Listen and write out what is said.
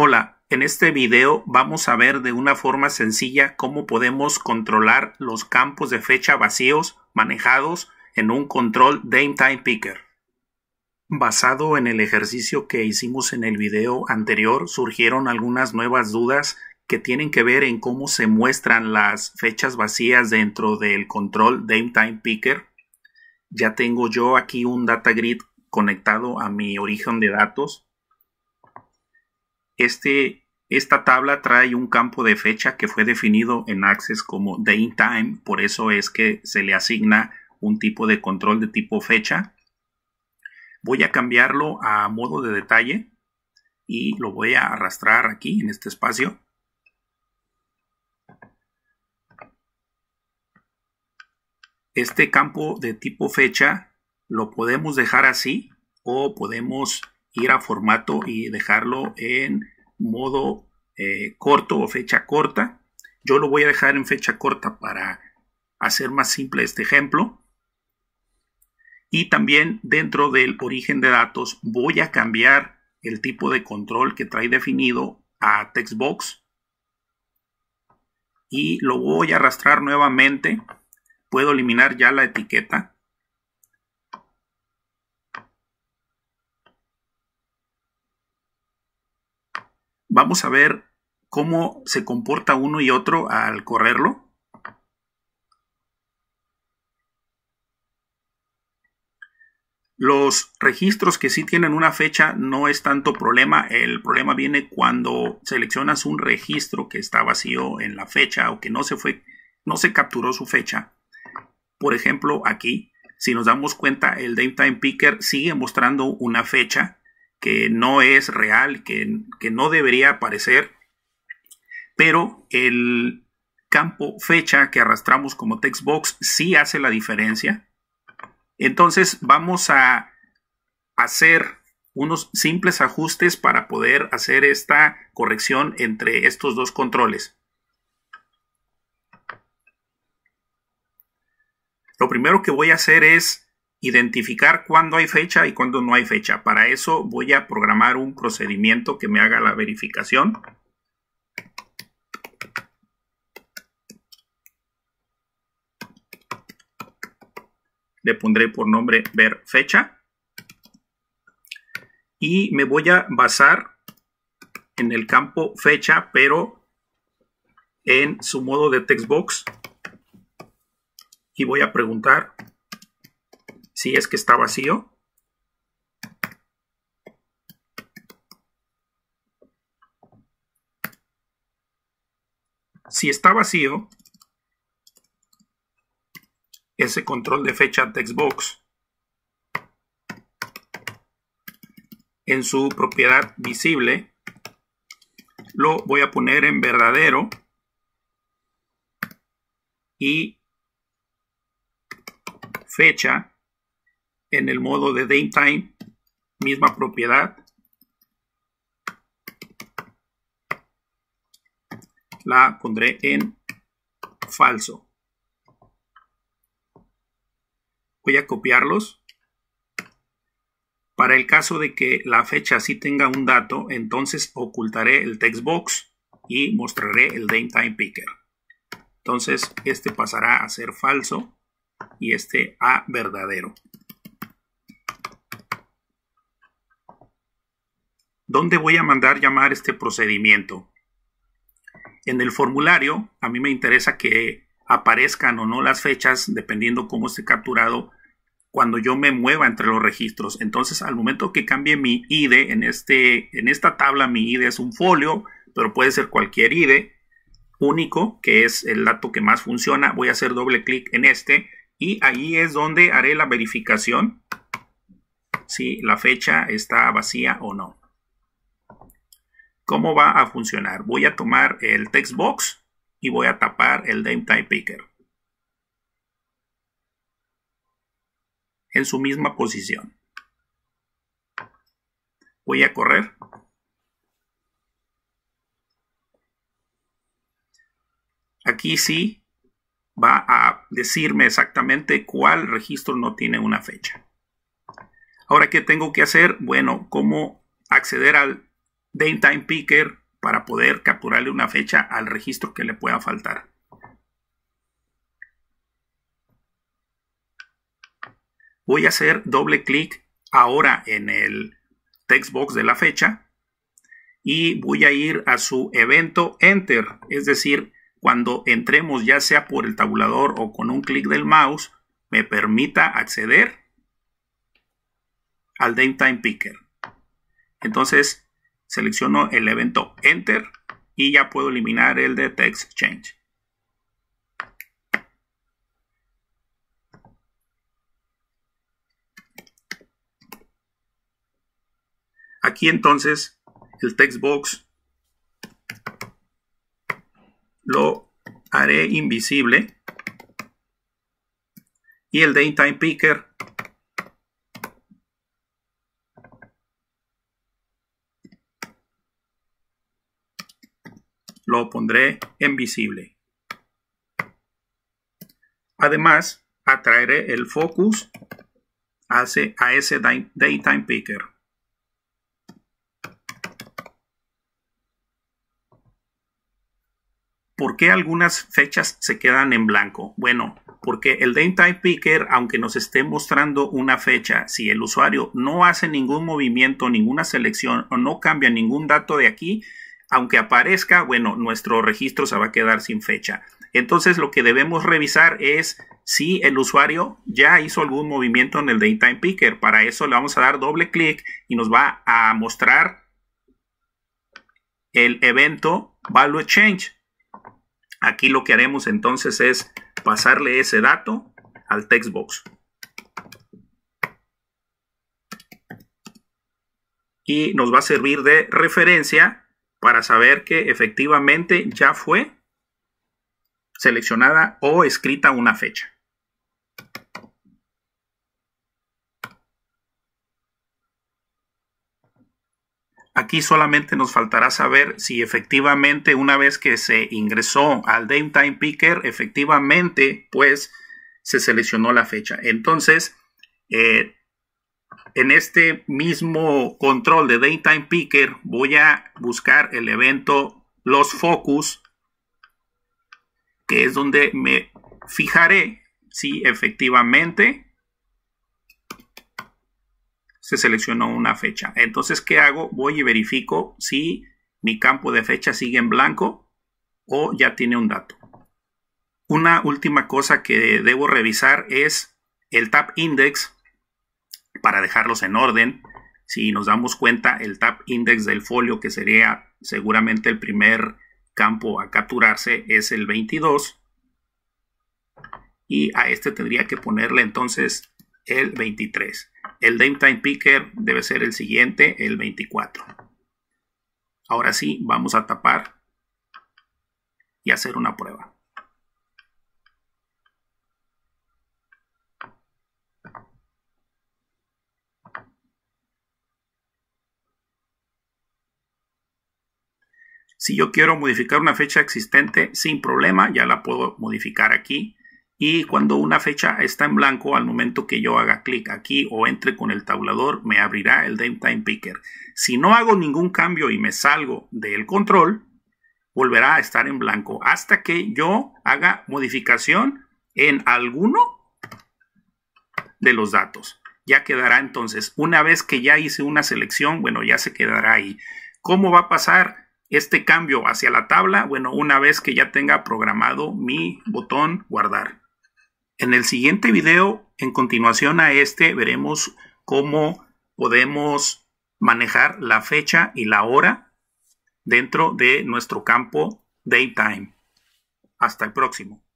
Hola, en este video vamos a ver de una forma sencilla cómo podemos controlar los campos de fecha vacíos manejados en un control Time Picker. Basado en el ejercicio que hicimos en el video anterior, surgieron algunas nuevas dudas que tienen que ver en cómo se muestran las fechas vacías dentro del control Time Picker. Ya tengo yo aquí un data grid conectado a mi origen de datos este, esta tabla trae un campo de fecha que fue definido en Access como Day Time, por eso es que se le asigna un tipo de control de tipo fecha. Voy a cambiarlo a modo de detalle y lo voy a arrastrar aquí en este espacio. Este campo de tipo fecha lo podemos dejar así o podemos ir a formato y dejarlo en modo eh, corto o fecha corta. Yo lo voy a dejar en fecha corta para hacer más simple este ejemplo. Y también dentro del origen de datos voy a cambiar el tipo de control que trae definido a textbox. Y lo voy a arrastrar nuevamente. Puedo eliminar ya la etiqueta vamos a ver cómo se comporta uno y otro al correrlo. Los registros que sí tienen una fecha no es tanto problema. El problema viene cuando seleccionas un registro que está vacío en la fecha o que no se fue, no se capturó su fecha. Por ejemplo, aquí, si nos damos cuenta, el time Picker sigue mostrando una fecha que no es real, que, que no debería aparecer, pero el campo fecha que arrastramos como textbox sí hace la diferencia. Entonces vamos a hacer unos simples ajustes para poder hacer esta corrección entre estos dos controles. Lo primero que voy a hacer es identificar cuándo hay fecha y cuándo no hay fecha. Para eso voy a programar un procedimiento que me haga la verificación. Le pondré por nombre ver fecha. Y me voy a basar en el campo fecha, pero en su modo de textbox. Y voy a preguntar si es que está vacío. Si está vacío, ese control de fecha textbox en su propiedad visible lo voy a poner en verdadero y fecha en el modo de DateTime, misma propiedad. La pondré en falso. Voy a copiarlos. Para el caso de que la fecha sí tenga un dato, entonces ocultaré el text box y mostraré el DateTime Picker. Entonces, este pasará a ser falso y este a verdadero. ¿Dónde voy a mandar llamar este procedimiento? En el formulario, a mí me interesa que aparezcan o no las fechas, dependiendo cómo esté capturado, cuando yo me mueva entre los registros. Entonces, al momento que cambie mi ID, en, este, en esta tabla mi ID es un folio, pero puede ser cualquier ID único, que es el dato que más funciona. Voy a hacer doble clic en este y ahí es donde haré la verificación si la fecha está vacía o no. ¿Cómo va a funcionar? Voy a tomar el text box y voy a tapar el name picker. En su misma posición. Voy a correr. Aquí sí va a decirme exactamente cuál registro no tiene una fecha. Ahora, ¿qué tengo que hacer? Bueno, ¿cómo acceder al Daytime Picker para poder capturarle una fecha al registro que le pueda faltar. Voy a hacer doble clic ahora en el text box de la fecha y voy a ir a su evento Enter, es decir, cuando entremos ya sea por el tabulador o con un clic del mouse, me permita acceder al Daytime Picker. Entonces, selecciono el evento Enter y ya puedo eliminar el de Text Change. Aquí entonces el text box lo haré invisible y el time picker lo pondré en visible. Además, atraeré el focus a ese Daytime Picker. ¿Por qué algunas fechas se quedan en blanco? Bueno, porque el Daytime Picker, aunque nos esté mostrando una fecha, si el usuario no hace ningún movimiento, ninguna selección o no cambia ningún dato de aquí, aunque aparezca, bueno, nuestro registro se va a quedar sin fecha. Entonces lo que debemos revisar es si el usuario ya hizo algún movimiento en el Daytime Picker. Para eso le vamos a dar doble clic y nos va a mostrar el evento Value Change. Aquí lo que haremos entonces es pasarle ese dato al textbox. Y nos va a servir de referencia para saber que efectivamente ya fue seleccionada o escrita una fecha. Aquí solamente nos faltará saber si efectivamente una vez que se ingresó al Dame Time Picker, efectivamente pues se seleccionó la fecha. Entonces, eh, en este mismo control de Daytime Picker voy a buscar el evento Los Focus, que es donde me fijaré si efectivamente se seleccionó una fecha. Entonces, ¿qué hago? Voy y verifico si mi campo de fecha sigue en blanco o ya tiene un dato. Una última cosa que debo revisar es el Tab Index para dejarlos en orden. Si nos damos cuenta, el tap index del folio, que sería seguramente el primer campo a capturarse, es el 22. Y a este tendría que ponerle entonces el 23. El Dame Time Picker debe ser el siguiente, el 24. Ahora sí, vamos a tapar y hacer una prueba. Si yo quiero modificar una fecha existente sin problema, ya la puedo modificar aquí. Y cuando una fecha está en blanco, al momento que yo haga clic aquí o entre con el tabulador, me abrirá el Time Picker. Si no hago ningún cambio y me salgo del control, volverá a estar en blanco hasta que yo haga modificación en alguno de los datos. Ya quedará entonces, una vez que ya hice una selección, bueno, ya se quedará ahí. ¿Cómo va a pasar? este cambio hacia la tabla, bueno, una vez que ya tenga programado mi botón guardar. En el siguiente video, en continuación a este, veremos cómo podemos manejar la fecha y la hora dentro de nuestro campo Daytime. Hasta el próximo.